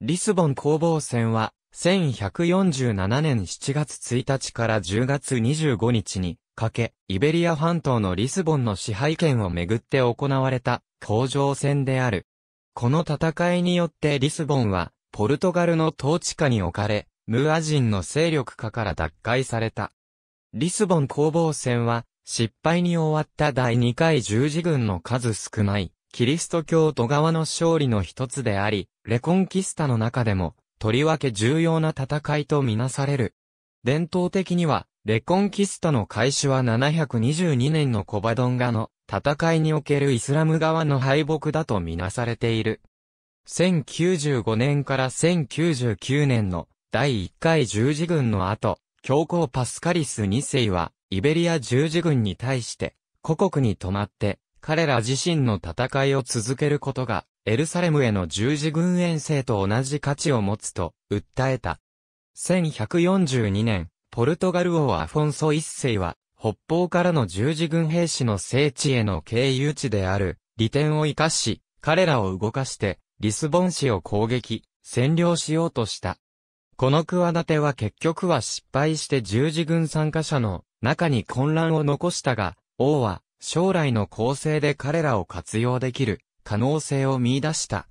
リスボン攻防戦は、1147年7月1日から10月25日にかけ、イベリア半島のリスボンの支配権をめぐって行われた工場戦である。この戦いによってリスボンは、ポルトガルの統治下に置かれ、ムア人の勢力下から奪回された。リスボン攻防戦は、失敗に終わった第2回十字軍の数少ない、キリスト教徒側の勝利の一つであり、レコンキスタの中でも、とりわけ重要な戦いとみなされる。伝統的には、レコンキスタの開始は722年のコバドンガの戦いにおけるイスラム側の敗北だとみなされている。1095年から1099年の第1回十字軍の後、教皇パスカリス2世はイベリア十字軍に対して、故国に泊まって彼ら自身の戦いを続けることが、エルサレムへの十字軍遠征と同じ価値を持つと、訴えた。1142年、ポルトガル王アフォンソ一世は、北方からの十字軍兵士の聖地への経由地である、利点を生かし、彼らを動かして、リスボン市を攻撃、占領しようとした。この企ては結局は失敗して十字軍参加者の中に混乱を残したが、王は将来の構成で彼らを活用できる可能性を見出した。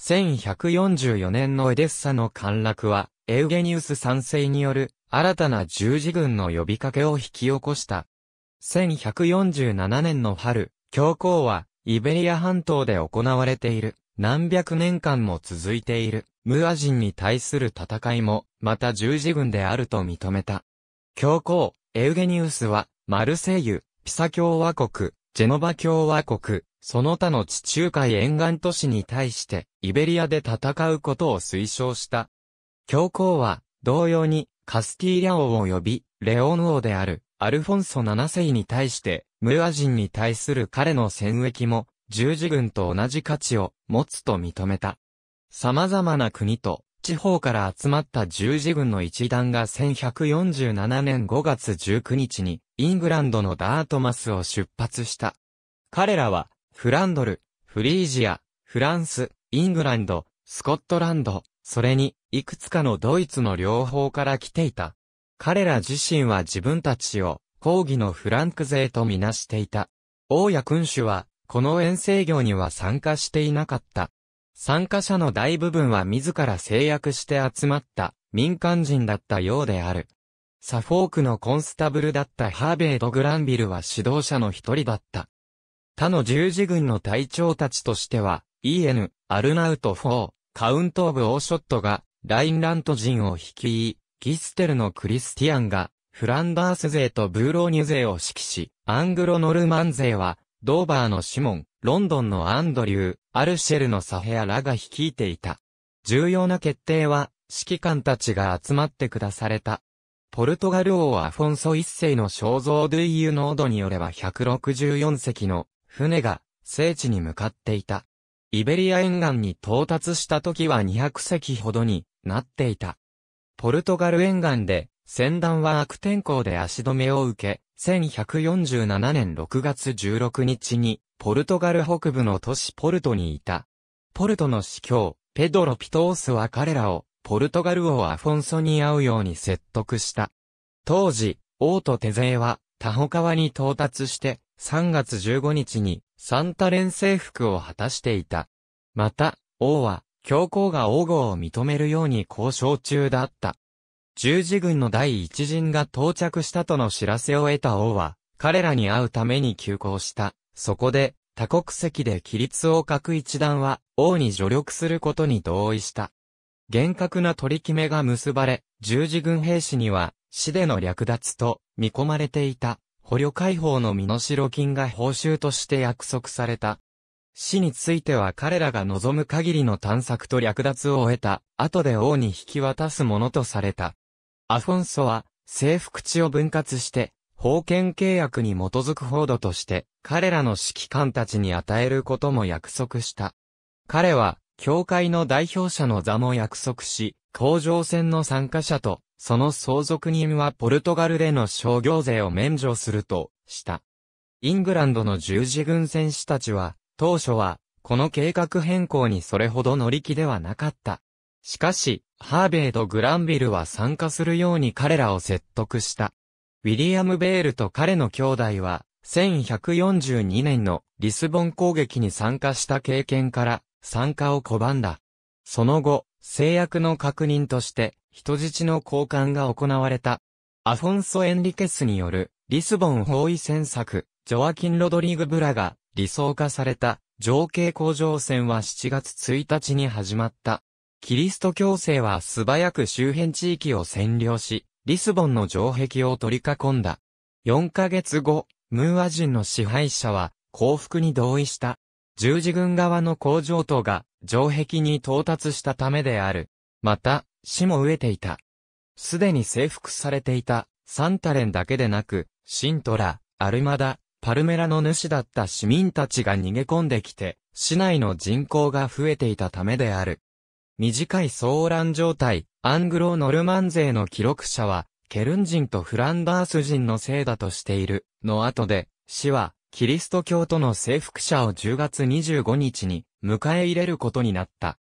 1144年のエデッサの陥落は、エウゲニウス賛世による新たな十字軍の呼びかけを引き起こした。1147年の春、教皇は、イベリア半島で行われている、何百年間も続いている、ムア人に対する戦いも、また十字軍であると認めた。教皇、エウゲニウスは、マルセイユ、ピサ共和国、ジェノバ共和国、その他の地中海沿岸都市に対して、イベリアで戦うことを推奨した。教皇は、同様に、カスティーリャ王を呼び、レオン王である、アルフォンソ七世に対して、ムア人に対する彼の戦役も、十字軍と同じ価値を持つと認めた。様々な国と地方から集まった十字軍の一団が1147年5月19日にイングランドのダートマスを出発した。彼らは、フランドル、フリージア、フランス、イングランド、スコットランド、それに、いくつかのドイツの両方から来ていた。彼ら自身は自分たちを、抗議のフランク勢とみなしていた。王や君主は、この遠征業には参加していなかった。参加者の大部分は自ら制約して集まった民間人だったようである。サフォークのコンスタブルだったハーベイド・グランビルは指導者の一人だった。他の十字軍の隊長たちとしては、E.N. アルナウト4、カウント・オブ・オーショットが、ラインラント人を率い、ギステルのクリスティアンが、フランダース勢とブーローニュ勢を指揮し、アングロノルマン勢は、ドーバーのシモン、ロンドンのアンドリュー、アルシェルのサヘアらが率いていた。重要な決定は、指揮官たちが集まって下された。ポルトガル王アフォンソ一世の肖像ドゥイユノードによれば164隻の船が聖地に向かっていた。イベリア沿岸に到達した時は200隻ほどになっていた。ポルトガル沿岸で船団は悪天候で足止めを受け、1147年6月16日にポルトガル北部の都市ポルトにいた。ポルトの司教、ペドロ・ピトースは彼らをポルトガル王アフォンソに会うように説得した。当時、王と手勢は、タホ川に到達して、3月15日に、サンタレン征服を果たしていた。また、王は、教皇が王号を認めるように交渉中だった。十字軍の第一陣が到着したとの知らせを得た王は、彼らに会うために急行した。そこで、多国籍で規律を書く一団は、王に助力することに同意した。厳格な取り決めが結ばれ、十字軍兵士には、死での略奪と見込まれていた、捕虜解放の身代金が報酬として約束された。死については彼らが望む限りの探索と略奪を終えた、後で王に引き渡すものとされた。アフォンソは、征服地を分割して、封建契約に基づく報道として、彼らの指揮官たちに与えることも約束した。彼は、教会の代表者の座も約束し、甲状腺の参加者と、その相続人はポルトガルでの商業税を免除すると、した。イングランドの十字軍戦士たちは、当初は、この計画変更にそれほど乗り気ではなかった。しかし、ハーベイとグランビルは参加するように彼らを説得した。ウィリアム・ベールと彼の兄弟は、1142年のリスボン攻撃に参加した経験から、参加を拒んだ。その後、制約の確認として、人質の交換が行われた。アフォンソ・エンリケスによる、リスボン包囲戦策、ジョアキン・ロドリグ・ブラが、理想化された、情景工場戦は7月1日に始まった。キリスト教勢は素早く周辺地域を占領し、リスボンの城壁を取り囲んだ。4ヶ月後、ムーア人の支配者は、降伏に同意した。十字軍側の工場等が城壁に到達したためである。また、死も飢えていた。すでに征服されていたサンタレンだけでなく、シントラ、アルマダ、パルメラの主だった市民たちが逃げ込んできて、市内の人口が増えていたためである。短い騒乱状態、アングロノルマン勢の記録者は、ケルン人とフランダース人のせいだとしている、の後で、死は、キリスト教徒の征服者を10月25日に迎え入れることになった。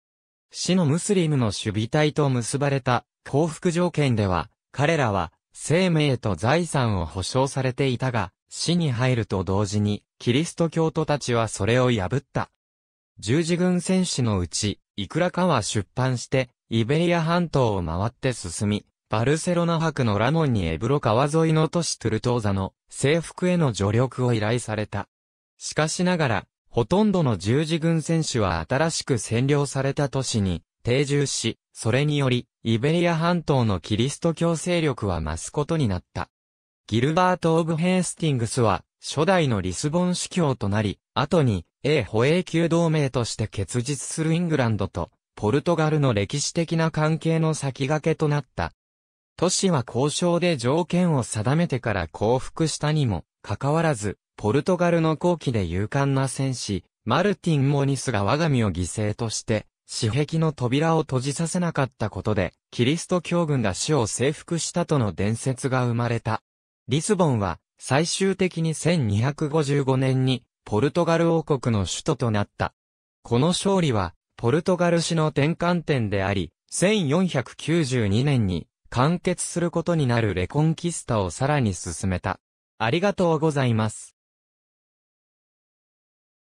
死のムスリムの守備隊と結ばれた降伏条件では、彼らは生命と財産を保障されていたが、死に入ると同時に、キリスト教徒たちはそれを破った。十字軍戦士のうち、いくらかは出版して、イベリア半島を回って進み、バルセロナ博のラモンにエブロ川沿いの都市トゥルトーザの征服への助力を依頼された。しかしながら、ほとんどの十字軍選手は新しく占領された都市に定住し、それにより、イベリア半島のキリスト教勢力は増すことになった。ギルバート・オブ・ヘースティングスは、初代のリスボン司教となり、後に、英保英級同盟として結実するイングランドと、ポルトガルの歴史的な関係の先駆けとなった、都市は交渉で条件を定めてから降伏したにも、かかわらず、ポルトガルの後期で勇敢な戦士、マルティン・モニスが我が身を犠牲として、私壁の扉を閉じさせなかったことで、キリスト教軍が死を征服したとの伝説が生まれた。リスボンは、最終的に1255年に、ポルトガル王国の首都となった。この勝利は、ポルトガル史の転換点であり、1492年に完結することになるレコンキスタをさらに進めた。ありがとうございます。